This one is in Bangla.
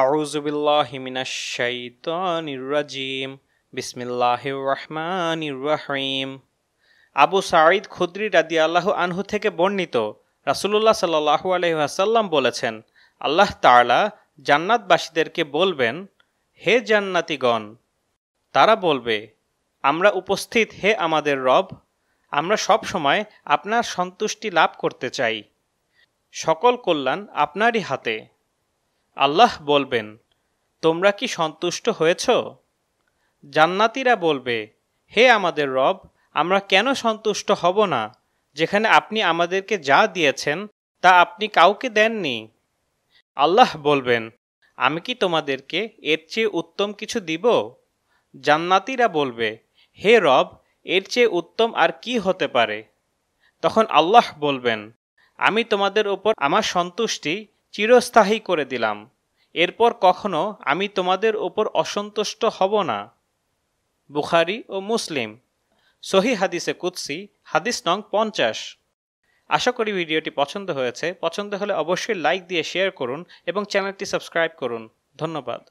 আউজুবিল্লাহিমিনাশাইতানিরাজিম বিসমিল্লাহির রহমানির রহিম আবু সাঈদ খুদ্রি রাদি আল্লাহ আনহু থেকে বর্ণিত রাসুলুল্লাহ সাল্লাহু আলহাসাল্লাম বলেছেন আল্লাহ তাআলা জান্নাতবাসীদেরকে বলবেন হে জান্নাতিগণ তারা বলবে আমরা উপস্থিত হে আমাদের রব আমরা সব সময় আপনার সন্তুষ্টি লাভ করতে চাই সকল কল্যাণ আপনারই হাতে আল্লাহ বলবেন তোমরা কি সন্তুষ্ট হয়েছ জান্নাতিরা বলবে হে আমাদের রব আমরা কেন সন্তুষ্ট হব না যেখানে আপনি আমাদেরকে যা দিয়েছেন তা আপনি কাউকে দেননি আল্লাহ বলবেন আমি কি তোমাদেরকে এর চেয়ে উত্তম কিছু দিব জান্নাতিরা বলবে হে রব এর চেয়ে উত্তম আর কি হতে পারে তখন আল্লাহ বলবেন আমি তোমাদের ওপর আমার সন্তুষ্টি চিরস্থায়ী করে দিলাম এরপর কখনো আমি তোমাদের ওপর অসন্তুষ্ট হব না বুখারি ও মুসলিম সহি হাদিসে কুৎসি হাদিস নং পঞ্চাশ আশা করি ভিডিওটি পছন্দ হয়েছে পছন্দ হলে অবশ্যই লাইক দিয়ে শেয়ার করুন এবং চ্যানেলটি সাবস্ক্রাইব করুন ধন্যবাদ